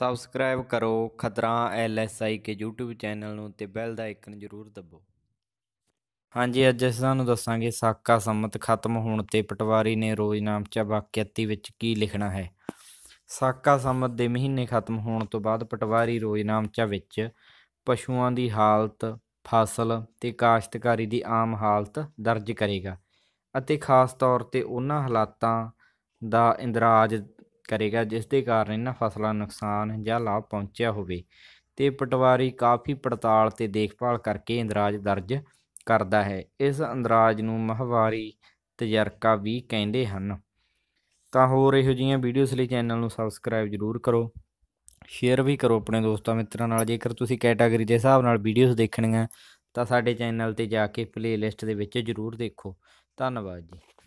subscribe ਕਰੋ ਖਤਰਾ ਐਲਐਸਆਈ ਕੇ YouTube channel ਨੂੰ ਤੇ ਬੈਲ ਦਾ ਆਈਕਨ ਜ਼ਰੂਰ ਦਬੋ ਹਾਂਜੀ ਅੱਜ ਅਸੀਂ ਤੁਹਾਨੂੰ ਦੱਸਾਂਗੇ ਸਾਕਾ ਸੰਮਤ ਖਤਮ ਹੋਣ ਤੇ ਪਟਵਾਰੀ ਨੇ ਰੋਜ਼ਨਾਮਚਾ ਵਾਕਿਆਤੀ ਵਿੱਚ ਕੀ ਲਿਖਣਾ ਹੈ ਸਾਕਾ ਸੰਮਤ ਦੇ ਮਹੀਨੇ ਖਤਮ ਹੋਣ ਤੋਂ ਬਾਅਦ ਪਟਵਾਰੀ ਰੋਜ਼ਨਾਮਚਾ ਵਿੱਚ ਪਸ਼ੂਆਂ ਦੀ ਹਾਲਤ ਫਸਲ ਤੇ ਕਾਸ਼ਤਕਾਰੀ ਦੀ ਆਮ ਹਾਲਤ ਦਰਜ ਕਰੇਗਾ ਅਤੇ ਖਾਸ ਤੌਰ ਤੇ ਉਹਨਾਂ ਹਾਲਾਤਾਂ ਦਾ ਇੰਦਰਾਜ ਕਰੇਗਾ ਜਿਸ ਦੇ ਕਾਰਨ ਇਹਨਾਂ ਫਸਲਾਂ ਨੁਕਸਾਨ ਜਾਂ ਲਾਭ ਪਹੁੰਚਿਆ ਹੋਵੇ ਤੇ ਪਟਵਾਰੀ ਕਾਫੀ ਪੜਤਾਲ ਤੇ ਦੇਖਭਾਲ ਕਰਕੇ ਇੰਦਰਾਜ ਦਰਜ ਕਰਦਾ ਹੈ ਇਸ ਅੰਦਰਾਜ ਨੂੰ ਮਹਵਾਰੀ ਤਜਰਕਾ ਵੀ ਕਹਿੰਦੇ ਹਨ ਤਾਂ ਹੋਰ ਇਹੋ ਜਿਹੀਆਂ ਵੀਡੀਓਸ ਲਈ ਚੈਨਲ ਨੂੰ ਸਬਸਕ੍ਰਾਈਬ ਜ਼ਰੂਰ ਕਰੋ ਸ਼ੇਅਰ ਵੀ ਕਰੋ ਆਪਣੇ ਦੋਸਤਾਂ ਮਿੱਤਰਾਂ ਨਾਲ ਜੇਕਰ ਤੁਸੀਂ ਕੈਟਾਗਰੀ ਦੇ ਹਿਸਾਬ ਨਾਲ ਵੀਡੀਓਸ ਦੇਖਣੀਆਂ ਤਾਂ ਸਾਡੇ ਚੈਨਲ ਤੇ ਜਾ ਕੇ ਪਲੇਲਿਸਟ ਦੇ ਵਿੱਚ ਜ਼ਰੂਰ ਦੇਖੋ ਧੰਨਵਾਦ ਜੀ